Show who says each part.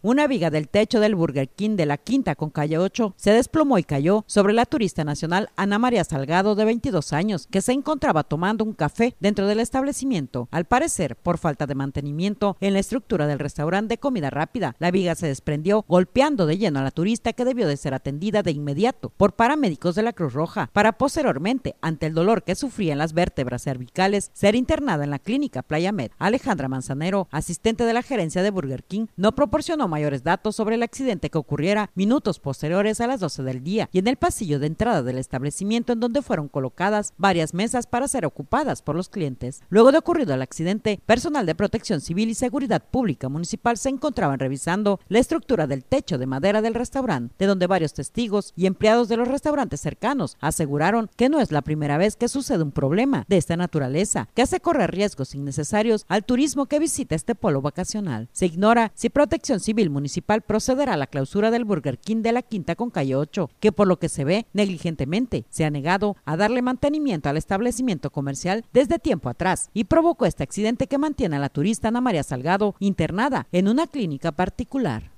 Speaker 1: Una viga del techo del Burger King de la Quinta con calle 8 se desplomó y cayó sobre la turista nacional Ana María Salgado, de 22 años, que se encontraba tomando un café dentro del establecimiento. Al parecer, por falta de mantenimiento en la estructura del restaurante de comida rápida, la viga se desprendió, golpeando de lleno a la turista que debió de ser atendida de inmediato por paramédicos de la Cruz Roja, para posteriormente, ante el dolor que sufría en las vértebras cervicales, ser internada en la clínica Playa Med. Alejandra Manzanero, asistente de la gerencia de Burger King, no proporcionó mayores datos sobre el accidente que ocurriera minutos posteriores a las 12 del día y en el pasillo de entrada del establecimiento en donde fueron colocadas varias mesas para ser ocupadas por los clientes. Luego de ocurrido el accidente, personal de protección civil y seguridad pública municipal se encontraban revisando la estructura del techo de madera del restaurante, de donde varios testigos y empleados de los restaurantes cercanos aseguraron que no es la primera vez que sucede un problema de esta naturaleza, que hace correr riesgos innecesarios al turismo que visita este polo vacacional. Se ignora si protección civil Municipal procederá a la clausura del Burger King de la Quinta con calle 8, que por lo que se ve negligentemente se ha negado a darle mantenimiento al establecimiento comercial desde tiempo atrás y provocó este accidente que mantiene a la turista Ana María Salgado internada en una clínica particular.